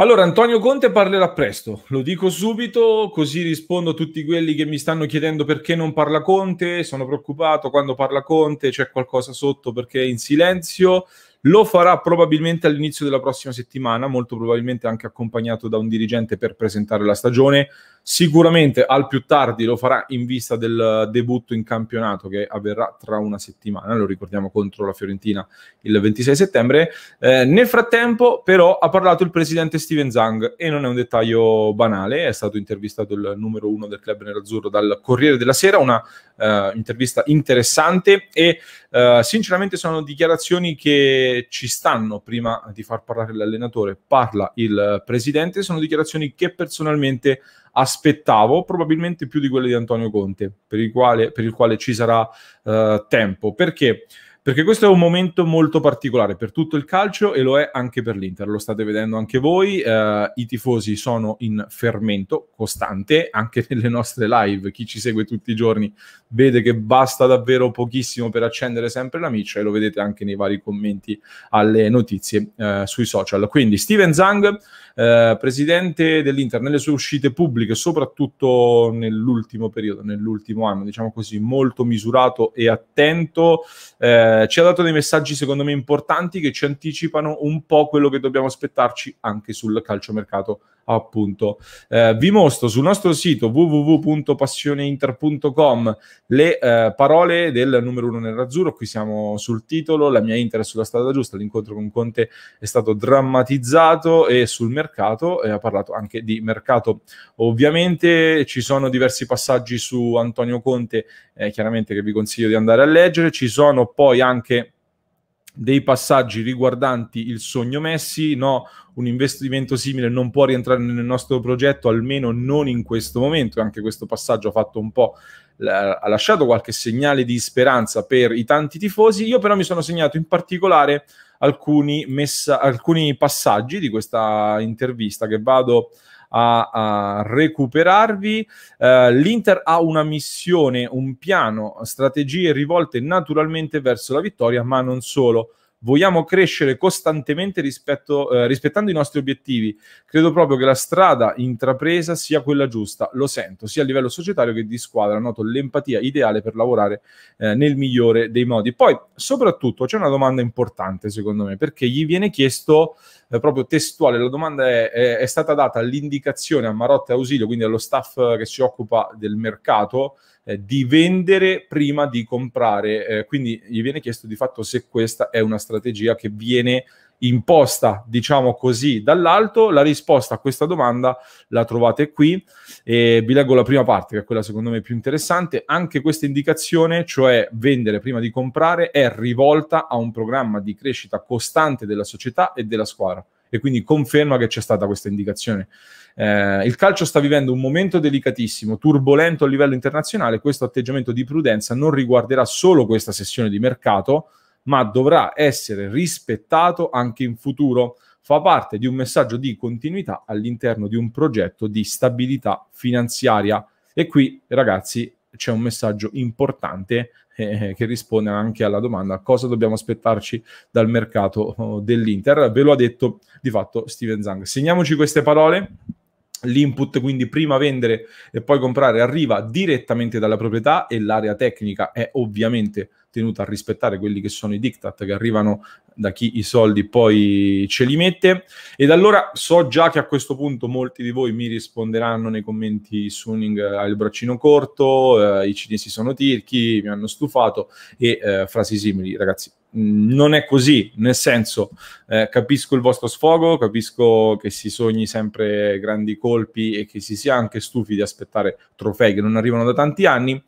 Allora, Antonio Conte parlerà presto, lo dico subito, così rispondo a tutti quelli che mi stanno chiedendo perché non parla Conte, sono preoccupato quando parla Conte, c'è qualcosa sotto perché è in silenzio, lo farà probabilmente all'inizio della prossima settimana, molto probabilmente anche accompagnato da un dirigente per presentare la stagione, Sicuramente al più tardi lo farà in vista del debutto in campionato che avverrà tra una settimana, lo ricordiamo contro la Fiorentina il 26 settembre. Eh, nel frattempo però ha parlato il presidente Steven Zang e non è un dettaglio banale, è stato intervistato il numero uno del club nerazzurro dal Corriere della Sera, una eh, intervista interessante e eh, sinceramente sono dichiarazioni che ci stanno prima di far parlare l'allenatore, parla il presidente, sono dichiarazioni che personalmente aspettavo, probabilmente più di quelle di Antonio Conte, per il quale, per il quale ci sarà eh, tempo. Perché? Perché questo è un momento molto particolare per tutto il calcio e lo è anche per l'Inter, lo state vedendo anche voi, eh, i tifosi sono in fermento costante, anche nelle nostre live, chi ci segue tutti i giorni vede che basta davvero pochissimo per accendere sempre la miccia e lo vedete anche nei vari commenti alle notizie eh, sui social. Quindi Steven Zang eh, presidente dell'Inter, nelle sue uscite pubbliche, soprattutto nell'ultimo periodo, nell'ultimo anno, diciamo così, molto misurato e attento, eh, ci ha dato dei messaggi secondo me importanti che ci anticipano un po' quello che dobbiamo aspettarci anche sul calciomercato appunto. Eh, vi mostro sul nostro sito www.passioneinter.com le eh, parole del numero uno nell'azzurro, qui siamo sul titolo, la mia Inter è sulla strada giusta, l'incontro con Conte è stato drammatizzato e sul mercato mercato e ha parlato anche di mercato. Ovviamente ci sono diversi passaggi su Antonio Conte, eh, chiaramente che vi consiglio di andare a leggere, ci sono poi anche dei passaggi riguardanti il sogno Messi, no, un investimento simile non può rientrare nel nostro progetto, almeno non in questo momento, anche questo passaggio ha fatto un po' ha lasciato qualche segnale di speranza per i tanti tifosi. Io però mi sono segnato in particolare alcuni, messa- alcuni passaggi di questa intervista che vado a, a recuperarvi. Uh, L'Inter ha una missione, un piano, strategie rivolte naturalmente verso la vittoria, ma non solo vogliamo crescere costantemente rispetto, eh, rispettando i nostri obiettivi. Credo proprio che la strada intrapresa sia quella giusta, lo sento, sia a livello societario che di squadra. Noto l'empatia ideale per lavorare eh, nel migliore dei modi. Poi, soprattutto, c'è una domanda importante, secondo me, perché gli viene chiesto eh, proprio testuale, la domanda è, è, è stata data all'indicazione a Marotta e Ausilio, quindi allo staff che si occupa del mercato, eh, di vendere prima di comprare. Eh, quindi gli viene chiesto di fatto se questa è una strategia che viene imposta, diciamo così, dall'alto. La risposta a questa domanda la trovate qui e vi leggo la prima parte, che è quella secondo me più interessante. Anche questa indicazione, cioè vendere prima di comprare, è rivolta a un programma di crescita costante della società e della squadra. E quindi conferma che c'è stata questa indicazione eh, il calcio sta vivendo un momento delicatissimo, turbolento a livello internazionale. Questo atteggiamento di prudenza non riguarderà solo questa sessione di mercato, ma dovrà essere rispettato anche in futuro. Fa parte di un messaggio di continuità all'interno di un progetto di stabilità finanziaria. E qui, ragazzi, c'è un messaggio importante eh, che risponde anche alla domanda cosa dobbiamo aspettarci dal mercato oh, dell'Inter. Ve lo ha detto di fatto Steven Zang. Segniamoci queste parole. L'input, quindi prima vendere e poi comprare, arriva direttamente dalla proprietà e l'area tecnica è ovviamente tenuta a rispettare quelli che sono i diktat che arrivano da chi i soldi poi ce li mette. Ed allora so già che a questo punto molti di voi mi risponderanno nei commenti Suning ha il braccino corto, eh, i cinesi sono tirchi, mi hanno stufato e eh, frasi simili. Ragazzi, non è così, nel senso eh, capisco il vostro sfogo, capisco che si sogni sempre grandi colpi e che si sia anche stufi di aspettare trofei che non arrivano da tanti anni.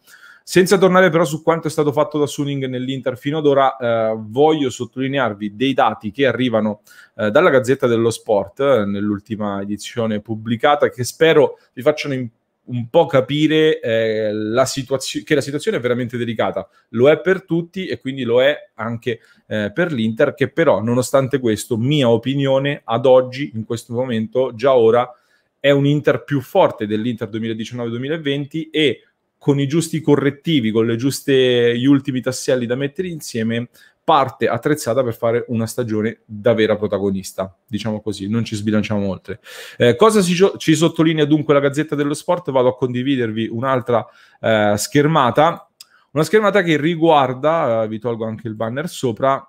Senza tornare però su quanto è stato fatto da Suning nell'Inter fino ad ora, eh, voglio sottolinearvi dei dati che arrivano eh, dalla Gazzetta dello Sport eh, nell'ultima edizione pubblicata che spero vi facciano impazzire un po' capire eh, la situazio- che la situazione è veramente delicata. Lo è per tutti e quindi lo è anche eh, per l'Inter, che però, nonostante questo, mia opinione, ad oggi, in questo momento, già ora, è un Inter più forte dell'Inter 2019-2020 e con i giusti correttivi, con le giuste, gli ultimi tasselli da mettere insieme, parte attrezzata per fare una stagione da vera protagonista, diciamo così, non ci sbilanciamo oltre. Eh, cosa ci, ci, sottolinea dunque la Gazzetta dello Sport? Vado a condividervi un'altra eh, schermata, una schermata che riguarda, eh, vi tolgo anche il banner sopra,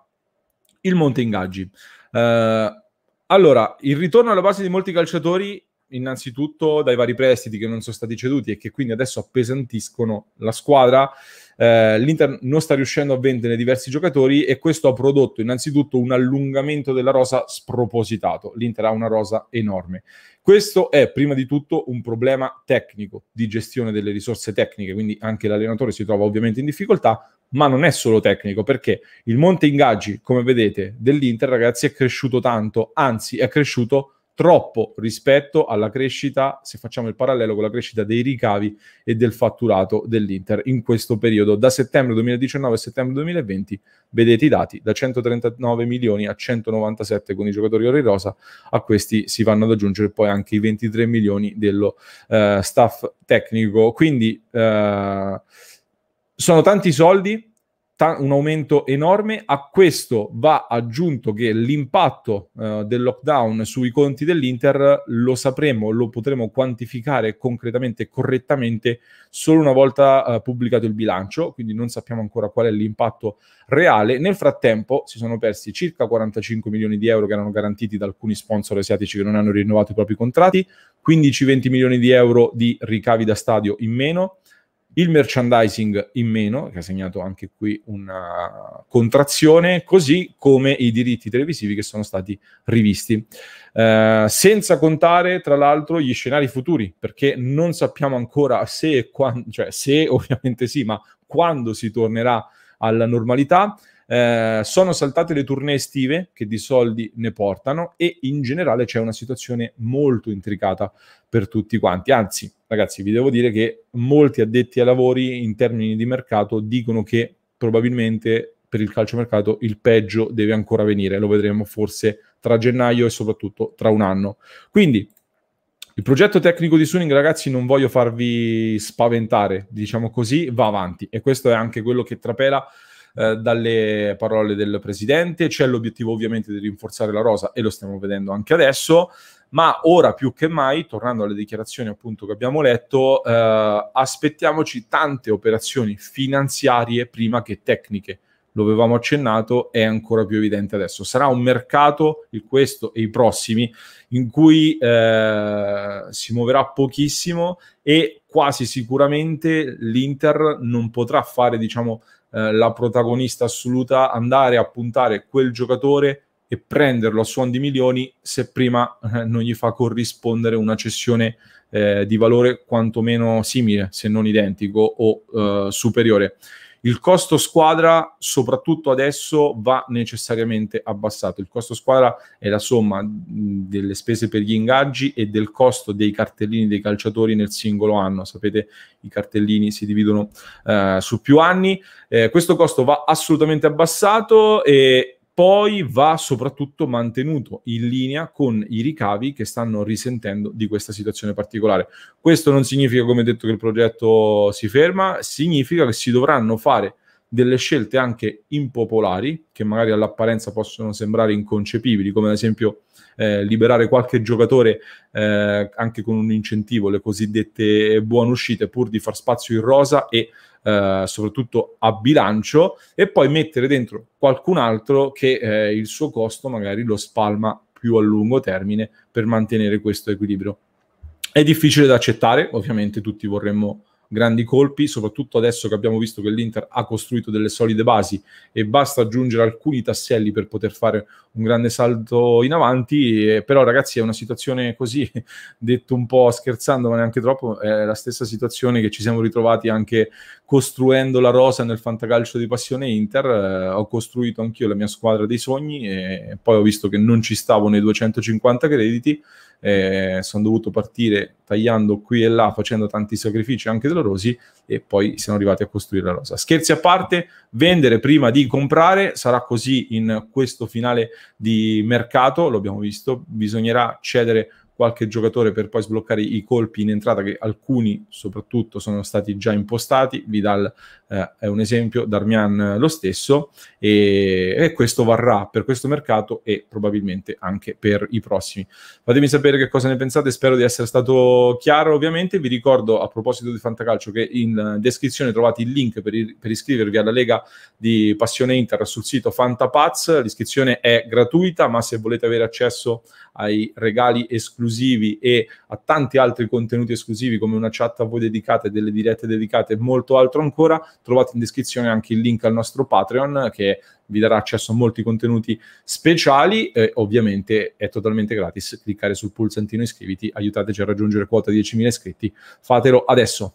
il monte ingaggi. Eh, allora, il ritorno alla base di molti calciatori innanzitutto dai vari prestiti che non sono stati ceduti e che quindi adesso appesantiscono la squadra. Eh, L'Inter non sta riuscendo a vendere diversi giocatori e questo ha prodotto innanzitutto un allungamento della rosa spropositato. L'Inter ha una rosa enorme. Questo è prima di tutto un problema tecnico di gestione delle risorse tecniche, quindi anche l'allenatore si trova ovviamente in difficoltà, ma non è solo tecnico, perché il monte ingaggi, come vedete, dell'Inter, ragazzi, è cresciuto tanto, anzi è cresciuto troppo rispetto alla crescita, se facciamo il parallelo con la crescita dei ricavi e del fatturato dell'Inter in questo periodo. Da settembre 2019 a settembre 2020 vedete i dati, da 139 milioni a 197 con i giocatori ori rosa, a questi si vanno ad aggiungere poi anche i 23 milioni dello eh, staff tecnico. Quindi eh, sono tanti soldi, un aumento enorme. A questo va aggiunto che l'impatto eh, del lockdown sui conti dell'Inter lo sapremo, lo potremo quantificare concretamente e correttamente solo una volta eh, pubblicato il bilancio, quindi non sappiamo ancora qual è l'impatto reale. Nel frattempo si sono persi circa 45 milioni di euro che erano garantiti da alcuni sponsor asiatici che non hanno rinnovato i propri contratti, 15-20 milioni di euro di ricavi da stadio in meno il merchandising in meno, che ha segnato anche qui una contrazione, così come i diritti televisivi che sono stati rivisti. Eh, senza contare, tra l'altro, gli scenari futuri, perché non sappiamo ancora se, e quando, cioè se ovviamente sì, ma quando si tornerà alla normalità eh, sono saltate le tournée estive che di soldi ne portano e in generale c'è una situazione molto intricata per tutti quanti. Anzi, ragazzi, vi devo dire che molti addetti ai lavori in termini di mercato dicono che probabilmente per il calciomercato il peggio deve ancora venire, lo vedremo forse tra gennaio e soprattutto tra un anno. Quindi il progetto tecnico di Suning, ragazzi, non voglio farvi spaventare, diciamo così, va avanti e questo è anche quello che trapela eh, dalle parole del presidente, c'è l'obiettivo ovviamente di rinforzare la rosa e lo stiamo vedendo anche adesso, ma ora più che mai, tornando alle dichiarazioni appunto che abbiamo letto, eh, aspettiamoci tante operazioni finanziarie prima che tecniche. Lo avevamo accennato, è ancora più evidente adesso. Sarà un mercato, il questo e i prossimi, in cui eh, si muoverà pochissimo e quasi sicuramente l'Inter non potrà fare, diciamo, eh, la protagonista assoluta, andare a puntare quel giocatore e prenderlo a suon di milioni se prima eh, non gli fa corrispondere una cessione eh, di valore quantomeno simile, se non identico o eh, superiore. Il costo squadra, soprattutto adesso, va necessariamente abbassato. Il costo squadra è la somma delle spese per gli ingaggi e del costo dei cartellini dei calciatori nel singolo anno. Sapete, i cartellini si dividono eh, su più anni. Eh, questo costo va assolutamente abbassato e poi va soprattutto mantenuto in linea con i ricavi che stanno risentendo di questa situazione particolare. Questo non significa, come detto, che il progetto si ferma, significa che si dovranno fare delle scelte anche impopolari, che magari all'apparenza possono sembrare inconcepibili, come ad esempio eh, liberare qualche giocatore eh, anche con un incentivo, le cosiddette buone uscite, pur di far spazio in rosa e eh, soprattutto a bilancio, e poi mettere dentro qualcun altro che eh, il suo costo magari lo spalma più a lungo termine per mantenere questo equilibrio. È difficile da accettare, ovviamente tutti vorremmo grandi colpi, soprattutto adesso che abbiamo visto che l'Inter ha costruito delle solide basi e basta aggiungere alcuni tasselli per poter fare un grande salto in avanti, eh, però ragazzi è una situazione così, detto un po' scherzando ma neanche troppo, è la stessa situazione che ci siamo ritrovati anche costruendo la rosa nel fantacalcio di Passione Inter, eh, ho costruito anch'io la mia squadra dei sogni e poi ho visto che non ci stavo nei 250 crediti, eh, sono dovuto partire tagliando qui e là, facendo tanti sacrifici anche dolorosi e poi siamo arrivati a costruire la rosa. Scherzi a parte, vendere prima di comprare sarà così in questo finale di mercato, l'abbiamo visto, bisognerà cedere qualche giocatore per poi sbloccare i colpi in entrata che alcuni soprattutto sono stati già impostati, Vidal eh, è un esempio, Darmian eh, lo stesso e, e, questo varrà per questo mercato e probabilmente anche per i prossimi. Fatemi sapere che cosa ne pensate, spero di essere stato chiaro ovviamente, vi ricordo a proposito di Fantacalcio che in descrizione trovate il link per, i, per iscrivervi alla Lega di Passione Inter sul sito Fantapaz, l'iscrizione è gratuita ma se volete avere accesso ai regali esclusivi e a tanti altri contenuti esclusivi come una chat a voi dedicata, delle dirette dedicate e molto altro ancora, trovate in descrizione anche il link al nostro Patreon che vi darà accesso a molti contenuti speciali. Eh, ovviamente è totalmente gratis. Cliccare sul pulsantino iscriviti, aiutateci a raggiungere quota 10.000 iscritti. Fatelo adesso.